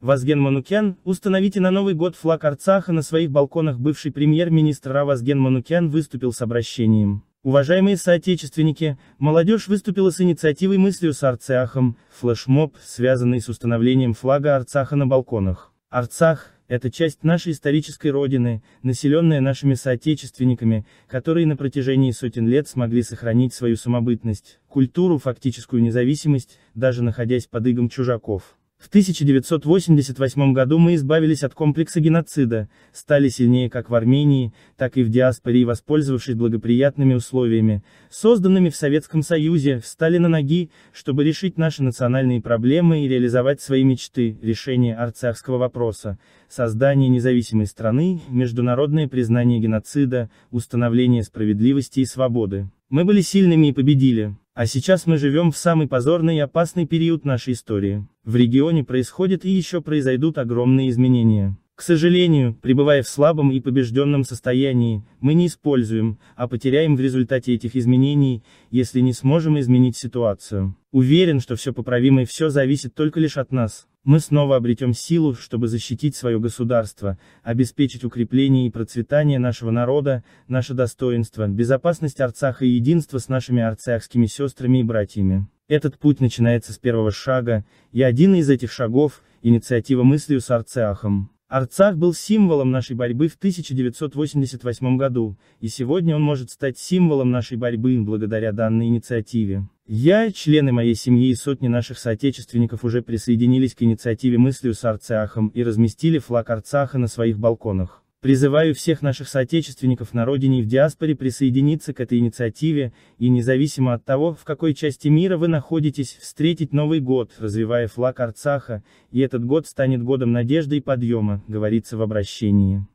Вазген Манукян, установите на Новый год флаг Арцаха на своих балконах бывший премьер-министр РА Манукян выступил с обращением. Уважаемые соотечественники, молодежь выступила с инициативой мыслью с Арцахом, флешмоб, связанный с установлением флага Арцаха на балконах. Арцах – это часть нашей исторической родины, населенная нашими соотечественниками, которые на протяжении сотен лет смогли сохранить свою самобытность, культуру, фактическую независимость, даже находясь под игом чужаков. В 1988 году мы избавились от комплекса геноцида, стали сильнее как в Армении, так и в диаспоре и воспользовавшись благоприятными условиями, созданными в Советском Союзе, встали на ноги, чтобы решить наши национальные проблемы и реализовать свои мечты, решение арцахского вопроса, создание независимой страны, международное признание геноцида, установление справедливости и свободы. Мы были сильными и победили, а сейчас мы живем в самый позорный и опасный период нашей истории. В регионе происходят и еще произойдут огромные изменения. К сожалению, пребывая в слабом и побежденном состоянии, мы не используем, а потеряем в результате этих изменений, если не сможем изменить ситуацию. Уверен, что все поправимо и все зависит только лишь от нас. Мы снова обретем силу, чтобы защитить свое государство, обеспечить укрепление и процветание нашего народа, наше достоинство, безопасность Арцаха и единство с нашими арцахскими сестрами и братьями. Этот путь начинается с первого шага, и один из этих шагов – инициатива мыслью с Арцахом. Арцах был символом нашей борьбы в 1988 году, и сегодня он может стать символом нашей борьбы благодаря данной инициативе. Я, члены моей семьи и сотни наших соотечественников уже присоединились к инициативе мыслью с Арцахом и разместили флаг Арцаха на своих балконах. Призываю всех наших соотечественников на родине и в диаспоре присоединиться к этой инициативе, и независимо от того, в какой части мира вы находитесь, встретить Новый год, развивая флаг Арцаха, и этот год станет годом надежды и подъема, говорится в обращении.